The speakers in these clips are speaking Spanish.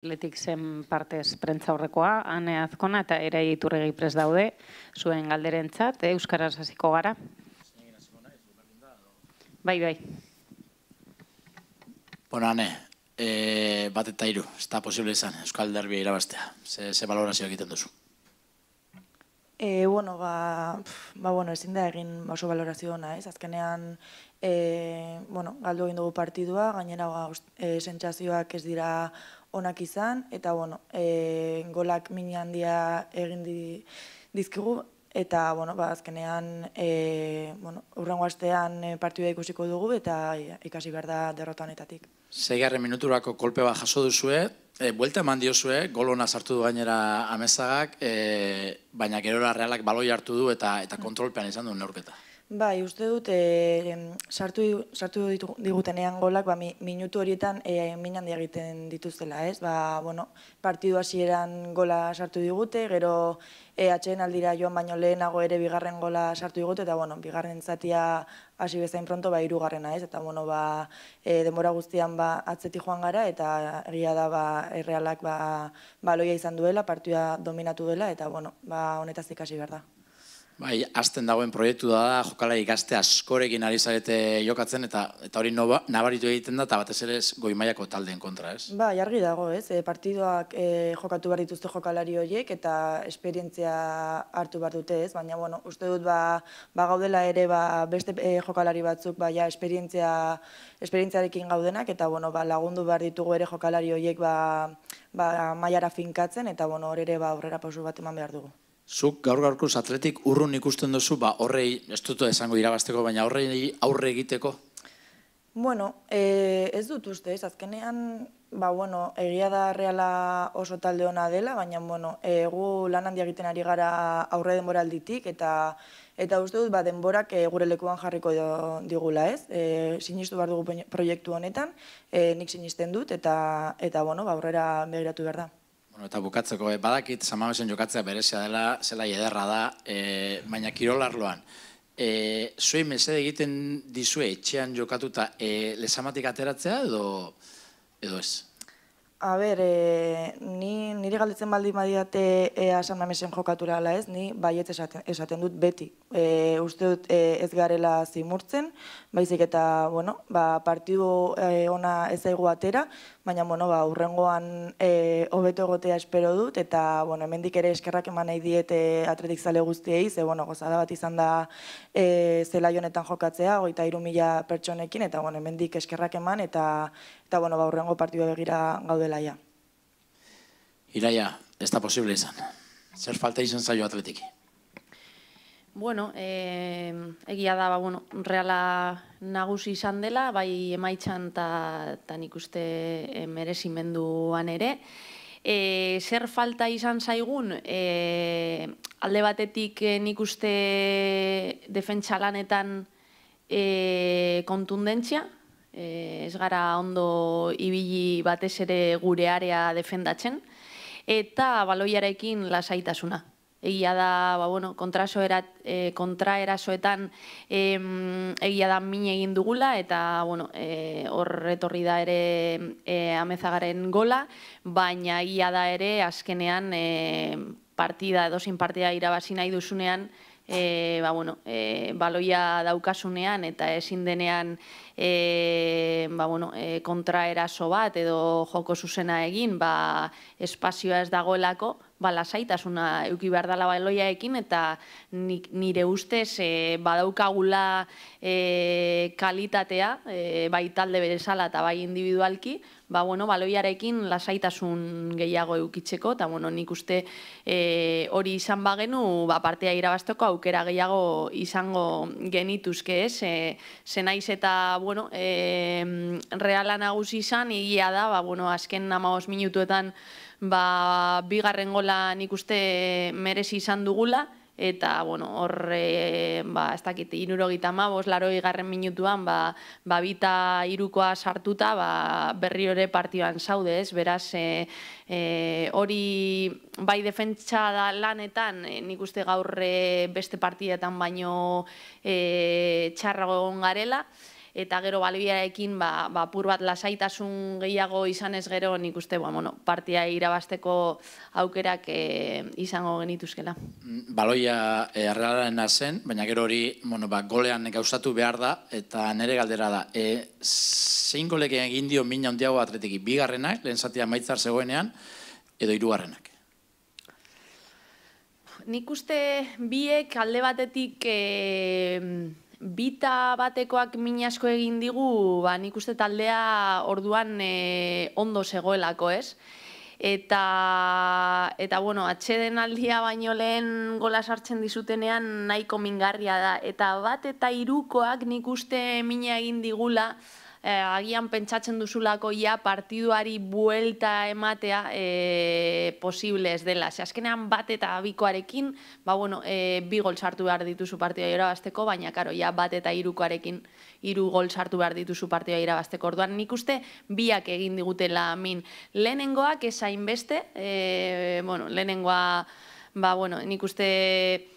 letik zen partez prentza horrekoa, ane azkona eta ere iturregi prez daude, zuen galderen txat, eh, Euskaraz hasiko gara. Bai, bai. Bona, ane, e, bat eta iru, ez da posible izan, Euskal Derbi irabastea, ze, ze balorazio egiten duzu. E, bueno, ba, ba, bueno, ezin da egin oso balorazio ona, ez? Azkenean, e, bueno, galdu egin dugu partidua, gainera, ba, e, ez dira onak izan, eta bueno, e, golak mini handia egin di, dizkigu, eta bueno, ba, azkenean e, bueno, urrengo astean e, partidua ikusiko dugu, eta ikasi behar da derrota honetatik. Zeigarren minuturako kolpe bat jaso duzue, e, buelta eman diozue, gol hona sartu du gainera amezagak, e, baina gero realak baloi hartu du eta eta kontrolpean izan duen aurketa. Bai, uste dut, e, sartu, sartu ditu, digutenean golak, ba, minutu horietan e, eh, minan egiten dituztela, ez? Ba, bueno, partidu hasieran gola sartu digute, gero e, eh, atxeen aldira joan baino lehenago ere bigarren gola sartu digute, eta, bueno, bigarren zatia hasi bezain pronto, ba, irugarrena, ez? Eta, bueno, ba, e, denbora guztian, ba, atzeti joan gara, eta egia da, ba, errealak, ba, baloia izan duela, partida dominatu dela eta, bueno, ba, honetaz ikasi behar da. Bai, azten dagoen proiektu da, jokalari gazte askorekin ari zarete jokatzen, eta eta hori nabaritu egiten da, eta batez ere goi taldeen kontra, ez? Ba, jargi dago, ez? E, partidoak e, jokatu behar dituzte jokalari horiek, eta esperientzia hartu behar dute, ez? Baina, bueno, uste dut, ba, ba gaudela ere, ba, beste e, jokalari batzuk, ba, ja, esperientzia, esperientziarekin gaudenak, eta, bueno, ba, lagundu behar ditugu ere jokalari horiek, ba, ba, maiara finkatzen, eta, bueno, horere ere, ba, aurrera pausu bat eman behar dugu. Zuk gaur gaurkuz atletik urrun ikusten duzu, ba horrei, ez dut esango irabasteko, baina horrei aurre egiteko? Bueno, eh, ez dut uste, ez azkenean, ba bueno, egia da reala oso talde ona dela, baina bueno, egu lan handia egiten ari gara aurre denbora alditik, eta eta uste dut, ba denborak eh, gure lekuan jarriko digula ez, eh, sinistu behar dugu proiektu honetan, nik sinisten dut, eta bueno, ba aurrera begiratu behar da eta bukatzeko, eh, badakit, samamesen jokatzea berezia dela, zela ederra da, eh, baina kirolarloan. arloan. Eh, zuei mesede egiten dizue, etxean jokatuta, eh, lezamatik ateratzea edo, edo ez? A ber, e, ni, nire galdetzen baldi badiate ea eh, San Mamesen jokatura ala ez, ni baiet esaten, dut beti. E, uste dut ez garela zimurtzen, baizik eta, bueno, ba, partidu ona ezaigu atera, baina, bueno, ba, urrengoan hobeto e, egotea espero dut, eta, bueno, hemendik ere eskerrak eman nahi diete atretik zale guztiei, ze, bueno, gozada bat izan da e, zela jonetan jokatzea, goita irumila pertsonekin, eta, bueno, hemendik eskerrak eman, eta, eta bueno, ba, urrengo partidu begira gaudela duela ja. Iraia, ez da posible izan. Zer falta izan zaio atletiki? Bueno, e, egia da, ba, bueno, reala nagusi izan dela, bai emaitxan eta ta nik uste eh, merezimenduan ere. E, zer falta izan zaigun, e, alde batetik e, nik uste defentsalanetan e, eh, kontundentzia, e, ez gara ondo ibili batez ere gure area defendatzen, eta baloiarekin lasaitasuna. Egia da, ba, bueno, e, kontraerasoetan egia da min egin dugula, eta bueno, e, eh, horretorri da ere amezagaren gola, baina egia da ere azkenean partida, edozin partida irabazi nahi duzunean, e, ba, bueno, e, baloia daukasunean eta ezin denean e, ba, bueno, e, kontraeraso bat edo joko zuzena egin, ba, espazioa ez dagoelako, ba, lasaitasuna eukibar behar dela baloiaekin eta nire ustez e, badaukagula e, kalitatea, e, bai talde berezala eta bai individualki, ba, bueno, baloiarekin lasaitasun gehiago eukitzeko, eta bueno, nik uste e, hori izan bagenu, ba, partea irabaztoko aukera gehiago izango genituzke, ez? E, zenaiz eta, bueno, e, reala nagusi izan, higia da, ba, bueno, azken nama minutuetan, Ba, bigarren gola nik uste merezi izan dugula, eta bueno, horre, ba, ez dakit, inurogita ma, bos, igarren minutuan, ba, ba bita irukoa sartuta, ba, berri hori partioan zaude, ez, beraz, e, e, hori bai defentsa da lanetan, e, nik uste gaur e, beste partietan baino e, txarra egon garela, eta gero balbiarekin ba, ba pur bat lasaitasun gehiago izan ez gero nik uste ba, bueno, partia irabasteko aukerak e, izango genituzkela. Mm, Baloia errealaren eh, zen, baina gero hori bueno, ba, golean gauzatu behar da eta nere galdera da. E, zein golekean egin dio mina ondiago bigarrenak, lehen zatia maitzar zegoenean, edo hirugarrenak. Nik uste biek alde batetik e, bita batekoak min asko egin digu, ba, nik uste taldea orduan e, ondo zegoelako, ez? Eta, eta bueno, atxeden aldia baino lehen gola sartzen dizutenean nahiko mingarria da. Eta bat eta irukoak nik uste mina egin digula, e, agian pentsatzen duzulako partiduari buelta ematea e, posible ez dela. Ze azkenean bat eta abikoarekin, ba, bueno, e, bi gol sartu behar dituzu partidua irabazteko, baina karo, bat eta irukoarekin iru gol sartu behar dituzu partidua irabazteko. Orduan, nik uste, biak egin digutela min. Lehenengoak, esain beste, e, bueno, lehenengoa, ba, bueno, nik uste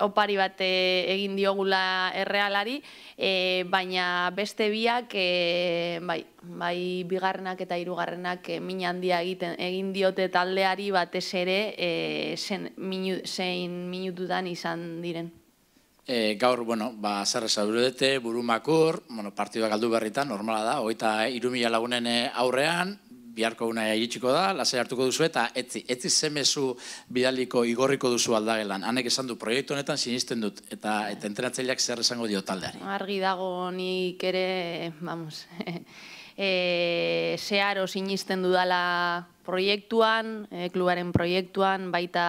opari bat eh, egin diogula errealari, eh, baina beste biak, eh, bai, bai bigarrenak eta hirugarrenak mina min handia egiten, egin diote taldeari batez ere zein minutu minu, zein izan diren. gaur, bueno, ba, zer burumakur, bueno, partidua galdu berritan, normala da, hogeita irumila lagunen aurrean, biharko una iritsiko da, lase hartuko duzu eta etzi, etzi semezu bidaliko igorriko duzu aldagelan. Hanek esan du proiektu honetan sinisten dut eta eta entrenatzaileak zer esango dio taldeari. Argi dago nik ere, vamos. E, zeharo sinisten dudala proiektuan, eh, klubaren proiektuan, baita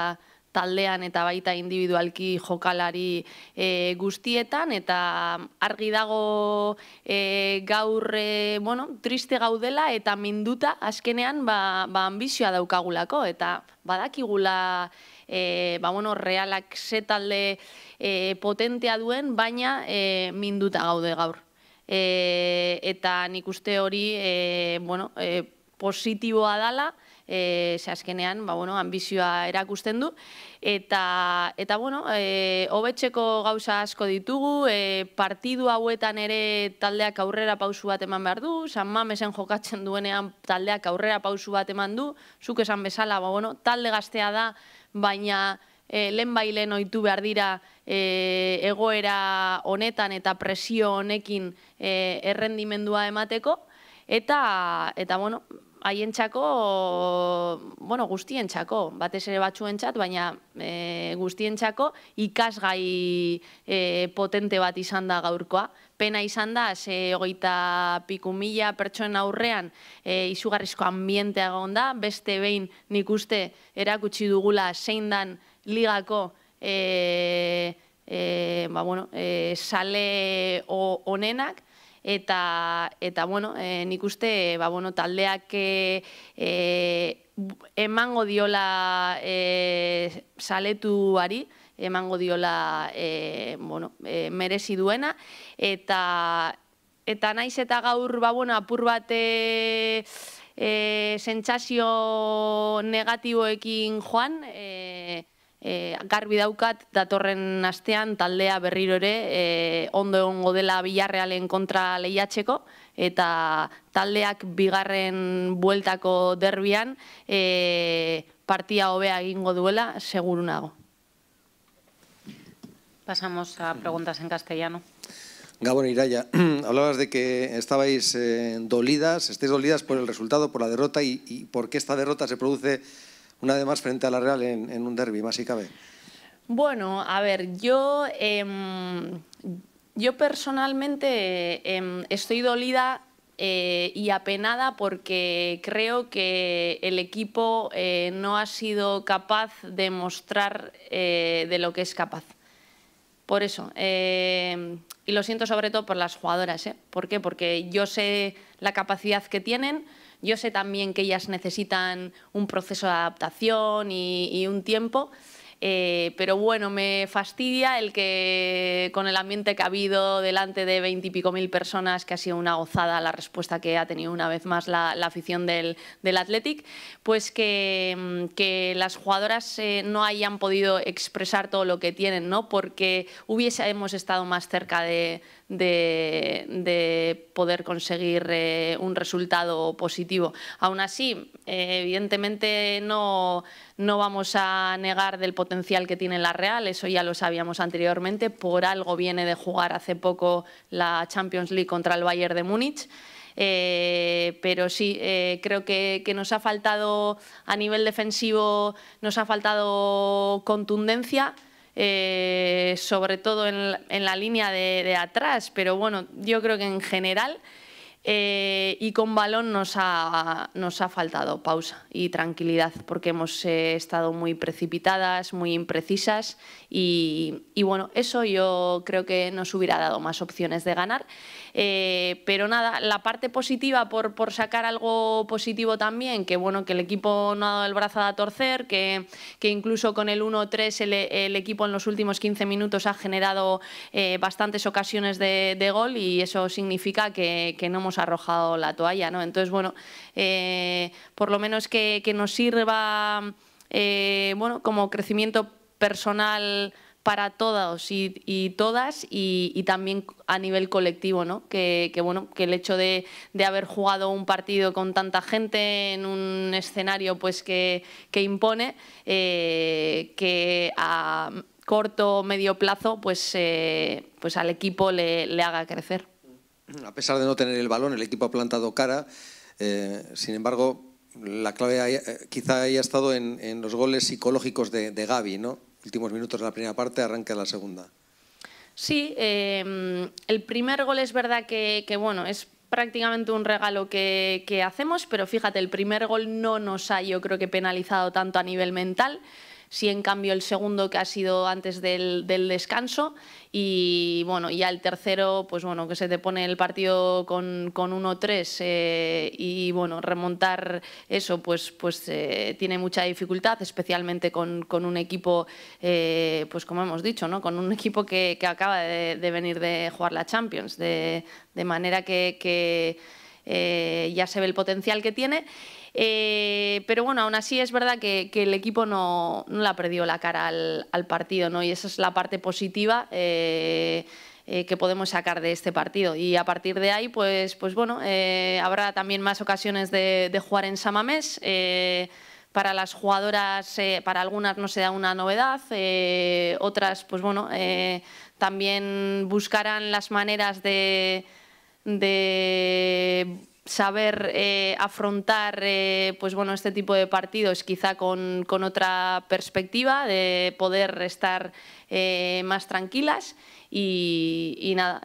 taldean eta baita individualki jokalari eh, guztietan eta argi dago e, gaur eh, bueno, triste gaudela eta minduta askenean ba, ba ambizioa daukagulako eta badakigula ba, bueno, realak zetalde e, potentea duen baina minduta gaude gaur. E, eta nik uste hori e, bueno, positiboa dala, e, eh, zehazkenean, ba, bueno, ambizioa erakusten du. Eta, eta bueno, e, eh, hobetxeko gauza asko ditugu, e, partidu hauetan ere taldeak aurrera pausu bat eman behar du, san mamesen jokatzen duenean taldeak aurrera pausu bat eman du, zuk esan bezala, ba, bueno, talde gaztea da, baina e, lehen bai lehen oitu behar dira e, egoera honetan eta presio honekin e, errendimendua emateko, Eta, eta, bueno, haientzako, bueno, guztientzako, batez ere batzuentzat, baina e, guztientzako ikasgai e, potente bat izan da gaurkoa. Pena izan da, ze hogeita piku mila pertsuen aurrean e, izugarrizko ambientea egon beste behin nik uste erakutsi dugula zein dan ligako e, e, ba, bueno, e, sale onenak, eta, eta bueno, e, nik uste, ba, bueno, taldeak e, emango diola e, saletuari, emango diola e, bueno, merezi duena, eta eta naiz eta gaur ba, apur bat e, sentsazio negatiboekin joan, e, garbi daukat datorren astean taldea berriro ere e, ondo egongo dela Villarrealen kontra lehiatzeko eta taldeak bigarren bueltako derbian e, partia hobea egingo duela segurunago. Pasamos a preguntas en castellano. Gabón Iraya, hablabas de que estabais dolidas, estáis dolidas por el resultado, por la derrota y, y por qué esta derrota se produce una de más frente a la Real en, un derby, más si cabe. Bueno, a ver, yo, em, yo personalmente em, estoy dolida eh, y apenada porque creo que el equipo eh, no ha sido capaz de mostrar eh, de lo que es capaz. Por eso, em, y lo siento sobre todo por las jugadoras. ¿Por qué? Porque yo sé la capacidad que tienen yo sé también que ellas necesitan un proceso de adaptación y, un tiempo, eh, pero bueno, me fastidia el que con el ambiente que ha habido delante de veintipico mil personas, que ha sido una gozada la respuesta que ha tenido una vez más la, afición del, Athletic, pues que, mm, las jugadoras eh, no hayan podido expresar todo lo que tienen, ¿no? porque hubiésemos estado más cerca de, de, poder conseguir eh, un resultado positivo. Aún así, eh, evidentemente no, vamos a negar del potencial que tiene la Real, eso ya lo sabíamos anteriormente, por algo viene de jugar hace poco la Champions League contra el Bayern de Múnich. Eh, pero sí, creo que, que, nos ha faltado a nivel defensivo, nos ha faltado contundencia. Eh, sobre todo en, en la línea de, atrás, pero bueno, yo creo que en general eh, y con balón nos ha, faltado pausa y tranquilidad porque hemos eh, estado muy precipitadas, muy imprecisas y bueno, eso yo creo que nos hubiera dado más opciones de ganar. Eh, pero nada, la parte positiva por, sacar algo positivo también, que bueno, que el equipo no ha dado el brazo a torcer, que, que incluso con el 1-3 el, equipo en los últimos 15 minutos ha generado eh, bastantes ocasiones de, gol y eso significa que, no hemos arrojado la toalla, ¿no? Entonces, bueno, eh, por lo menos que, nos sirva bueno, como crecimiento personal para todos y, todas y, también a nivel colectivo, ¿no? Que, bueno, que el hecho de, haber jugado un partido con tanta gente en un escenario pues que, impone, eh, que a corto o medio plazo pues, eh, pues al equipo le, haga crecer. A pesar de no tener el balón, el equipo ha plantado cara, eh, sin embargo, la clave quizá haya estado en, los goles psicológicos de, de Gaby, ¿no? últimos minutos de la primera parte, arranca la segunda. Sí, em, el primer gol es verdad que, bueno, es prácticamente un regalo que, que, hacemos, pero fíjate, el primer gol no nos ha, yo creo que penalizado tanto a nivel mental si en cambio el segundo que ha sido antes del, descanso y bueno, ya el tercero, pues bueno, que se te pone el partido con, con 1-3 eh, y bueno, remontar eso pues, pues eh, tiene mucha dificultad, especialmente con, con un equipo, eh, pues como hemos dicho, ¿no? con un equipo que, acaba de, venir de jugar la Champions, de, de manera que, que ya se ve el potencial que tiene. Eh, pero bueno, aún así es verdad que, el equipo no, no, la perdió la cara al, partido, ¿no? Y esa es la parte positiva. Eh, eh, que podemos sacar de este partido y a partir de ahí pues pues bueno habrá también más ocasiones de, jugar en Samamés para las jugadoras, para algunas no será una novedad, otras, pues bueno, también buscarán las maneras de saber eh, afrontar eh, pues bueno, este tipo de partidos quizá con, otra perspectiva, de poder estar eh, más tranquilas. Y, nada,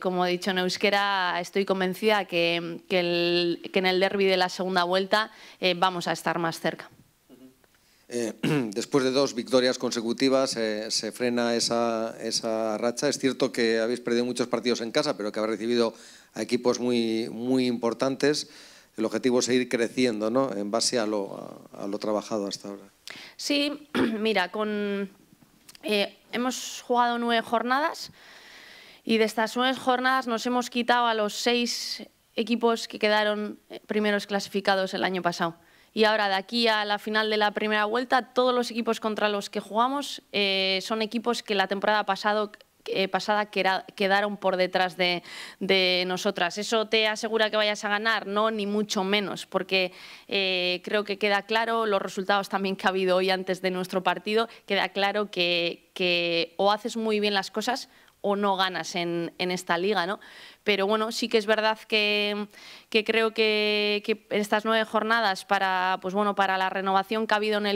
como he dicho en euskera, estoy convencida que, que en el derby de la segunda vuelta vamos a estar más cerca. Eh, después de dos victorias consecutivas eh, se frena esa, racha. Es cierto que habéis perdido muchos partidos en casa, pero que habéis recibido a equipos muy, muy importantes. El objetivo es seguir creciendo ¿no? en base a lo, trabajado hasta ahora. Sí, mira, con, eh, hemos jugado nueve jornadas y de estas nueve jornadas nos hemos quitado a los seis equipos que quedaron primeros clasificados el año pasado. Y ahora, de aquí a la final de la primera vuelta, todos los equipos contra los que jugamos eh, son equipos que la temporada pasado, eh, pasada quedaron por detrás de, nosotras. ¿Eso te asegura que vayas a ganar? No, ni mucho menos, porque eh, creo que queda claro, los resultados también que ha habido hoy antes de nuestro partido, queda claro que o haces muy bien las cosas no ganas en, esta liga, ¿no? Pero bueno, sí que es verdad que, creo que, estas nueve jornadas para, pues bueno, para la renovación que ha habido en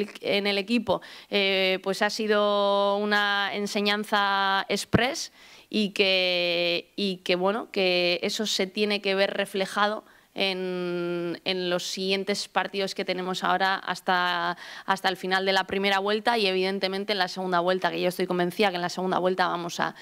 el, equipo eh, pues ha sido una enseñanza express y que, y que, bueno, que eso se tiene que ver reflejado en, los siguientes partidos que tenemos ahora hasta, hasta el final de la primera vuelta y evidentemente en la segunda vuelta, que yo estoy convencida que en la segunda vuelta vamos a,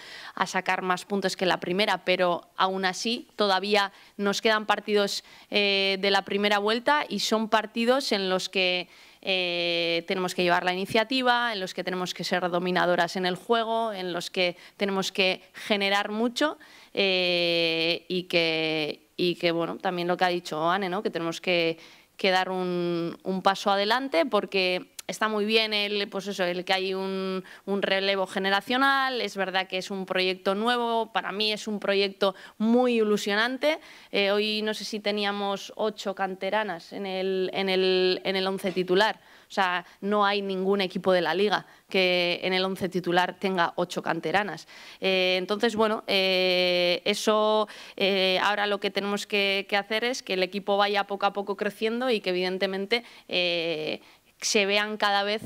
sacar más puntos que en la primera, pero aún así todavía nos quedan partidos eh, de la primera vuelta y son partidos en los que... Eh, tenemos que llevar la iniciativa, en los que tenemos que ser dominadoras en el juego, en los que tenemos que generar mucho eh, y que y que, bueno, también lo que ha dicho Anne, ¿no? que tenemos que, dar un, paso adelante porque está muy bien el, pues eso, el que hay un, relevo generacional, es verdad que es un proyecto nuevo, para mí es un proyecto muy ilusionante. Eh, hoy no sé si teníamos ocho canteranas en el, en el, en el once titular. O sea, no hay ningún equipo de la liga que en el once titular tenga ocho canteranas. Eh, entonces, bueno, eh, eso eh, ahora lo que tenemos que, que, hacer es que el equipo vaya poco a poco creciendo y que evidentemente se vean cada vez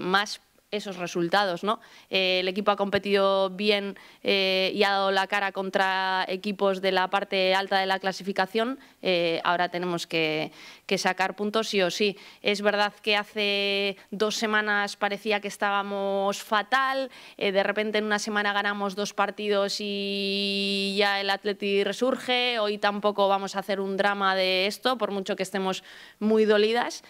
más esos resultados. ¿no? Eh, el equipo ha competido bien eh, y ha dado la cara contra equipos de la parte alta de la clasificación. Eh, ahora tenemos que, que, sacar puntos sí o sí. Es verdad que hace dos semanas parecía que estábamos fatal, de repente en una semana ganamos dos partidos y ya el Atleti resurge. Hoy tampoco vamos a hacer un drama de esto, por mucho que estemos muy dolidas,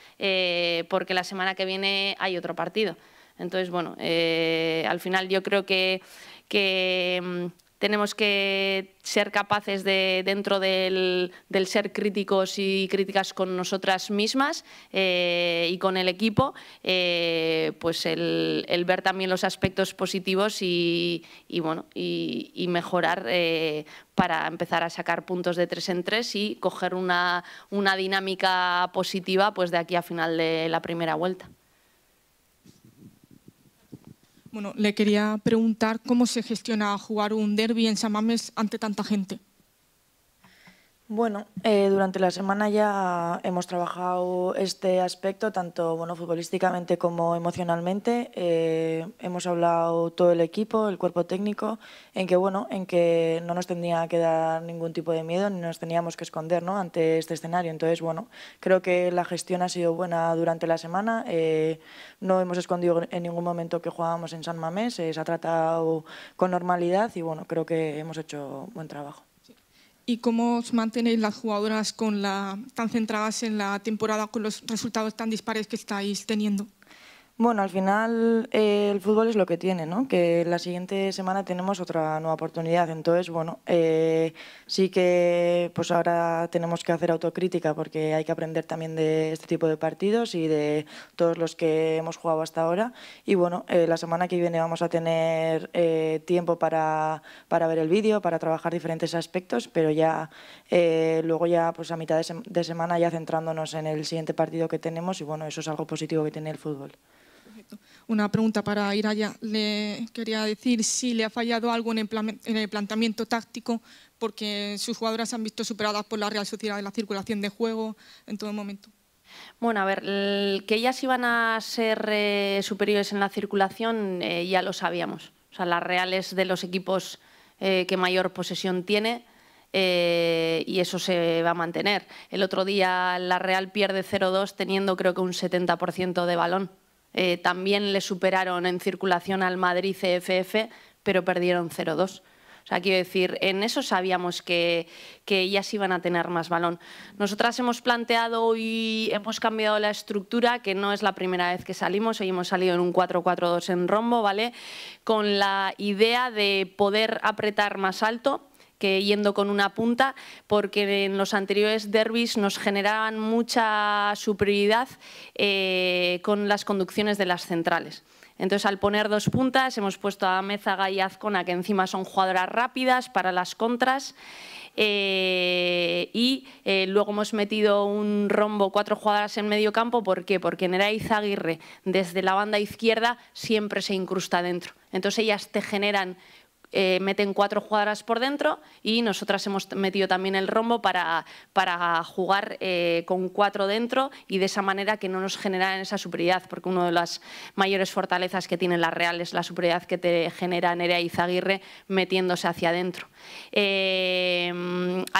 porque la semana que viene hay otro partido. Entonces, bueno, eh, al final yo creo que, mm, tenemos que ser capaces de, dentro del, ser críticos y críticas con nosotras mismas eh, y con el equipo, eh, pues el, ver también los aspectos positivos y, y bueno, y, mejorar para empezar a sacar puntos de tres en tres y coger una, una dinámica positiva pues de aquí a final de la primera vuelta. Bueno, le quería preguntar cómo se gestiona jugar un derby en Samames ante tanta gente. Bueno, eh, durante la semana ya hemos trabajado este aspecto, tanto bueno, futbolísticamente como emocionalmente. Eh, hemos hablado todo el equipo, el cuerpo técnico, en que, bueno, en que no nos tenía que dar ningún tipo de miedo, ni nos teníamos que esconder ¿no? ante este escenario. Entonces, bueno, creo que la gestión ha sido buena durante la semana. Eh, no hemos escondido en ningún momento que jugábamos en San Mamés, se ha tratado con normalidad y bueno, creo que hemos hecho buen trabajo y cómo os mantenéis las jugadoras con la, tan centradas en la temporada con los resultados tan dispares que estáis teniendo. Bueno, al final eh, el fútbol es lo que tiene, ¿no? Que la siguiente semana tenemos otra nueva oportunidad. Entonces, bueno, eh, sí que pues ahora tenemos que hacer autocrítica porque hay que aprender también de este tipo de partidos y de todos los que hemos jugado hasta ahora. Y bueno, eh, la semana que viene vamos a tener tiempo para, ver el vídeo, para trabajar diferentes aspectos, pero ya luego ya pues a mitad de semana ya centrándonos en el siguiente partido que tenemos y bueno, eso es algo positivo que tiene el fútbol una pregunta para Iraya. Le quería decir si le ha fallado algo en el, planteamiento táctico, porque sus jugadoras se han visto superadas por la Real Sociedad en la circulación de juego en todo momento. Bueno, a ver, que ellas iban a ser eh, superiores en la circulación eh, ya lo sabíamos. O sea, la Real es de los equipos eh, que mayor posesión tiene. y eso se va a mantener. El otro día la Real pierde 0-2 teniendo creo que un 70% de balón. Eh, también le superaron en circulación al Madrid CFF, e pero perdieron 0-2. O sea, quiero decir, en eso sabíamos que, ellas iban a tener más balón. Nosotras hemos planteado y hemos cambiado la estructura, que no es la primera vez que salimos, hoy hemos salido en un 4-4-2 en rombo, ¿vale? Con la idea de poder apretar más alto, que yendo con una punta, porque en los anteriores derbis nos generaban mucha superioridad eh, con las conducciones de las centrales. Entonces, al poner dos puntas, hemos puesto a Mézaga y Azcona, que encima son jugadoras rápidas para las contras. Eh, y eh, luego hemos metido un rombo, cuatro jugadoras en medio campo. ¿Por qué? Porque Nereiz Aguirre, desde la banda izquierda, siempre se incrusta dentro. Entonces, ellas te generan eh, meten cuatro jugadoras por dentro y nosotras hemos metido también el rombo para, para jugar eh, con cuatro dentro y de esa manera que no nos generan esa superioridad, porque una de las mayores fortalezas que tiene la Real es la superioridad que te genera Nerea Izaguirre metiéndose hacia adentro. Eh,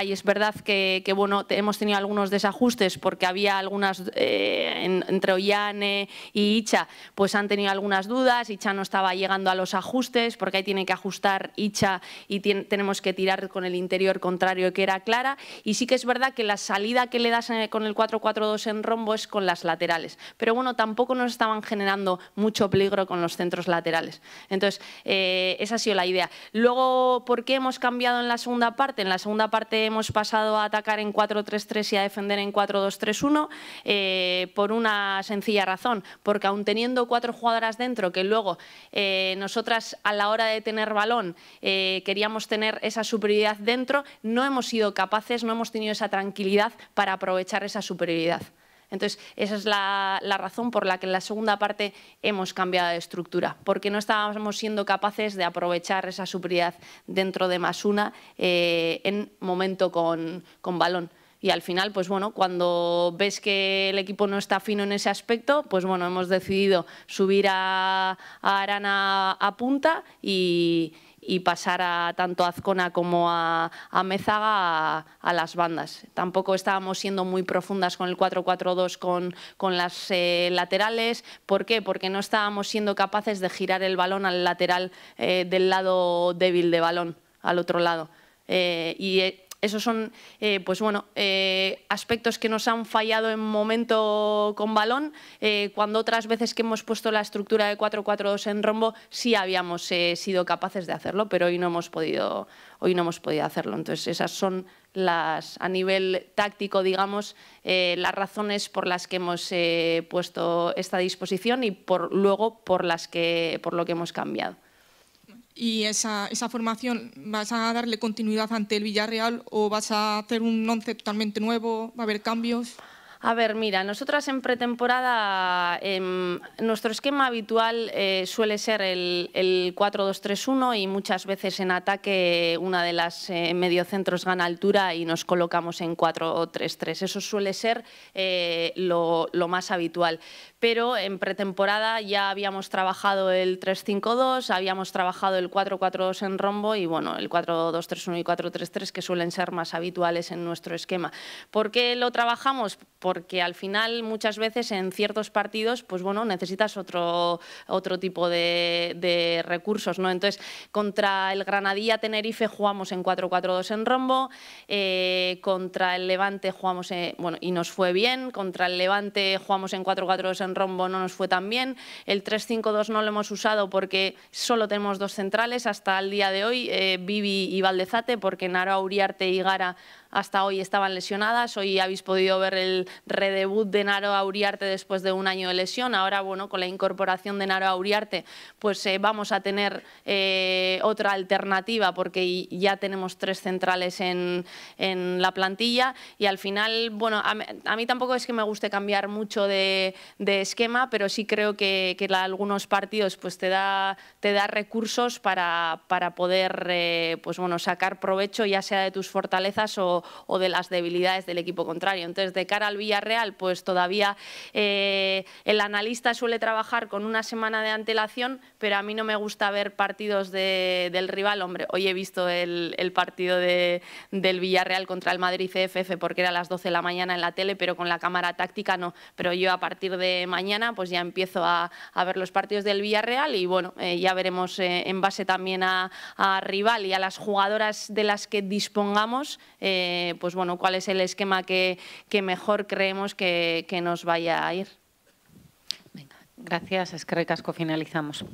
es verdad que, bueno, hemos tenido algunos desajustes porque había algunas, eh, entre Ollane y Icha, pues han tenido algunas dudas, Icha no estaba llegando a los ajustes porque ahí tiene que ajustar Icha y tenemos que tirar con el interior contrario que era Clara. Y sí que es verdad que la salida que le das eh, con el 4-4-2 en rombo es con las laterales. Pero bueno, tampoco nos estaban generando mucho peligro con los centros laterales. Entonces, eh, esa ha sido la idea. Luego, ¿por qué hemos cambiado en la segunda parte? En la segunda parte hemos pasado a atacar en 4-3-3 y a defender en 4-2-3-1 eh, por una sencilla razón, porque aun teniendo cuatro jugadoras dentro, que luego eh, nosotras a la hora de tener balón eh, queríamos tener esa superioridad dentro, no hemos sido capaces, no hemos tenido esa tranquilidad para aprovechar esa superioridad. Entonces, esa es la, razón por la que en la segunda parte hemos cambiado de estructura, porque no estábamos siendo capaces de aprovechar esa superioridad dentro de Masuna una eh, en momento con, balón y al final, pues bueno, cuando ves que el equipo no está fino en ese aspecto, pues bueno, hemos decidido subir a Arana a punta y, y pasar a tanto a Azcona como a, Mezaga a, las bandas. Tampoco estábamos siendo muy profundas con el 4-4-2 con, con las eh, laterales. ¿Por qué? Porque no estábamos siendo capaces de girar el balón al lateral eh, del lado débil de balón, al otro lado. Eh, esos son eh, pues bueno, eh, aspectos que nos han fallado en momento con balón, eh, cuando otras veces que hemos puesto la estructura de 4-4-2 en rombo sí habíamos sido capaces de hacerlo, pero hoy no hemos podido hoy no hemos podido hacerlo. Entonces esas son las a nivel táctico, digamos, las razones por las que hemos puesto esta disposición y por luego por las que por lo que hemos cambiado y esa, esa, formación, ¿vas a darle continuidad ante el Villarreal o vas a hacer un once totalmente nuevo? ¿Va a haber cambios? A ver, mira, nosotras en pretemporada, eh, nuestro esquema habitual eh, suele ser el, el 4-2-3-1 y muchas veces en ataque una de las eh, mediocentros gana altura y nos colocamos en 4-3-3. Eso suele ser eh, lo, lo, más habitual. Pero en pretemporada ya habíamos trabajado el 3-5-2, habíamos trabajado el 4-4-2 en rombo y bueno, el 4-2-3-1 y 4-3-3 que suelen ser más habituales en nuestro esquema. ¿Por qué lo trabajamos? Por porque al final muchas veces en ciertos partidos, pues bueno, necesitas otro, otro tipo de, recursos, ¿no? Entonces, contra el Granadilla Tenerife jugamos en 4-4-2 en rombo, eh, contra el Levante jugamos, en, bueno, y nos fue bien, contra el Levante jugamos en 4-4-2 en rombo, no nos fue tan bien, el 3-5-2 no lo hemos usado porque solo tenemos dos centrales hasta el día de hoy, eh, Vivi y Valdezate, porque Naro, Uriarte y Gara hasta hoy estaban lesionadas. Hoy habéis podido ver el redebut de Naro Auriarte después de un año de lesión. Ahora, bueno, con la incorporación de Naro Auriarte, pues eh, vamos a tener eh, otra alternativa porque ya tenemos tres centrales en, la plantilla y al final, bueno, a, mí tampoco es que me guste cambiar mucho de, esquema, pero sí creo que, algunos partidos pues te da, te da recursos para, para poder eh, pues, bueno, sacar provecho ya sea de tus fortalezas o, o de las debilidades del equipo contrario. Entonces, de cara al Villarreal, pues todavía eh, el analista suele trabajar con una semana de antelación, pero a mí no me gusta ver partidos del rival. Hombre, hoy he visto el, partido del Villarreal contra el Madrid CFF porque era a las 12 de la mañana en la tele, pero con la cámara táctica no. Pero yo a partir de mañana pues ya empiezo a, ver los partidos del Villarreal y bueno, eh, ya veremos eh, en base también a, rival y a las jugadoras de las que dispongamos. Eh, pues bueno, cuál es el esquema que, mejor creemos que, nos vaya a ir. Gracias, gracias, que Casco, finalizamos.